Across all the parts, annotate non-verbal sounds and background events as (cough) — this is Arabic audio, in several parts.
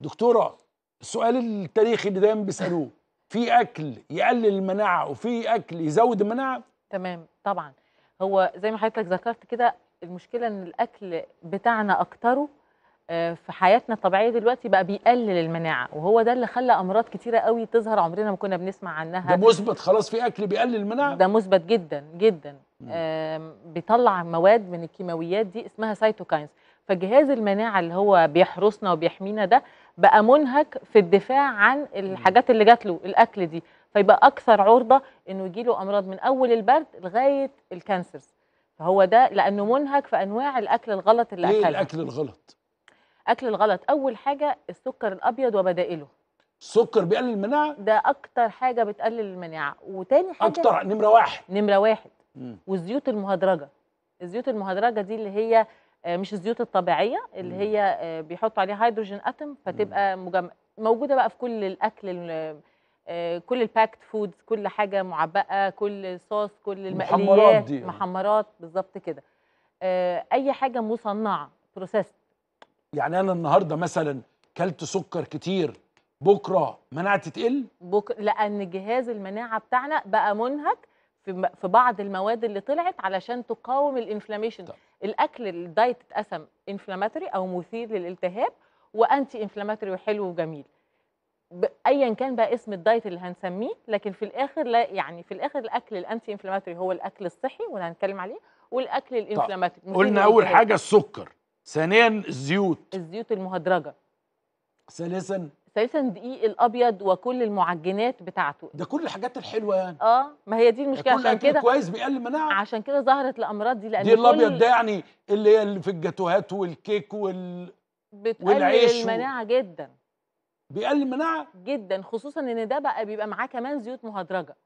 دكتوره السؤال التاريخي اللي دايما بيسالوه في اكل يقلل المناعه وفي اكل يزود المناعه تمام طبعا هو زي ما حضرتك ذكرت كده المشكله ان الاكل بتاعنا اكتره آه، في حياتنا الطبيعيه دلوقتي بقى بيقلل المناعه وهو ده اللي خلى امراض كتيره قوي تظهر عمرنا ما كنا بنسمع عنها ده مثبت خلاص في اكل بيقلل المناعه ده مثبت جدا جدا بيطلع مواد من الكيماويات دي اسمها سايتوكاينز فجهاز المناعه اللي هو بيحرسنا وبيحمينا ده بقى منهك في الدفاع عن الحاجات اللي جات له الاكل دي فيبقى اكثر عرضه انه يجي له امراض من اول البرد لغايه الكانسرز فهو ده لانه منهك في انواع الاكل الغلط اللي إيه الأكل الاكل الغلط اكل الغلط اول حاجه السكر الابيض وبدائله السكر بيقلل المناعه ده اكتر حاجه بتقلل المناعه وتاني حاجه اكتر نمره واحد نمره واحد مم. والزيوت المهدرجه الزيوت المهدرجه دي اللي هي آه، مش الزيوت الطبيعيه اللي هي آه، بيحطوا عليها هيدروجين اتم فتبقى مجم... موجوده بقى في كل الاكل آه، كل الباكت فودز كل حاجه معبأه كل صوص كل المقليات محمرات دي محمرات بالظبط كده اي حاجه مصنعه بروسيس يعني انا النهارده مثلا كلت سكر كتير بكره مناعتي تقل بك... لان جهاز المناعه بتاعنا بقى منهك في في بعض المواد اللي طلعت علشان تقاوم الانفلاميشن طيب. الاكل الدايت اتقسم انفلاماتوري او مثير للالتهاب وانتي انفلاماتوري وحلو وجميل ايا كان بقى اسم الدايت اللي هنسميه لكن في الاخر لا يعني في الاخر الاكل الانتي انفلاماتوري هو الاكل الصحي واللي هنتكلم عليه والاكل الانفلاماتوري طيب. قلنا اول حاجه السكر ثانيا الزيوت الزيوت المهدرجه ثالثا ثالثا دقيق الابيض وكل المعجنات بتاعته ده كل الحاجات الحلوه يعني اه ما هي دي المشكله عشان كده كويس بيقلل مناعه عشان كده ظهرت الامراض دي لان دي الابيض ده يعني اللي هي اللي في الجاتوهات والكيك وال والعيش بتقلل المناعه و... جدا بيقلل المناعه جدا خصوصا ان ده بقى بيبقى معاه كمان زيوت مهدرجه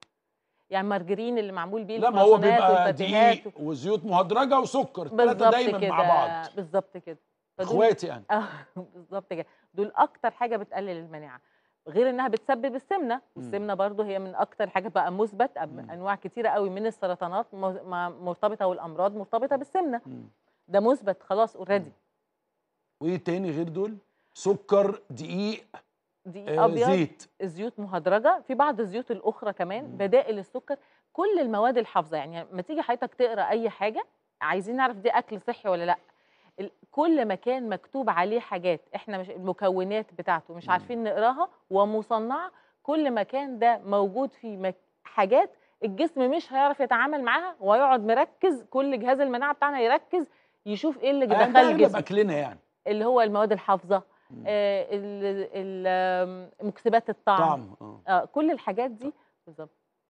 يعني مارجرين اللي معمول بيه لا ما هو بيبقى دقيق وزيوت مهدرجه وسكر ثلاثه دايما كده. مع بعض بالظبط كده اخواتي انا يعني. اه (laughs) بالظبط كده دول اكتر حاجه بتقلل المناعه غير انها بتسبب السمنه والسمنه برضو هي من اكتر حاجه بقى مثبت انواع كتيره قوي من السرطانات مرتبطه والامراض مرتبطه بالسمنه ده مثبت خلاص اوريدي وايه تاني غير دول سكر دقيق دقيق آه ابيض زيت زيوت مهدرجه في بعض الزيوت الاخرى كمان مم. بدائل السكر كل المواد الحافظه يعني لما تيجي حضرتك تقرا اي حاجه عايزين نعرف دي اكل صحي ولا لا كل مكان مكتوب عليه حاجات احنا مش المكونات بتاعته مش عارفين نقراها ومصنعه كل مكان ده موجود فيه مك... حاجات الجسم مش هيعرف يتعامل معاها ويقعد مركز كل جهاز المناعه بتاعنا يركز يشوف ايه اللي دخل (laughs) الجسم اكلنا يعني اللي هو المواد الحافظه آه مكسبات الطعم طعم. آه. آه كل الحاجات دي بالظبط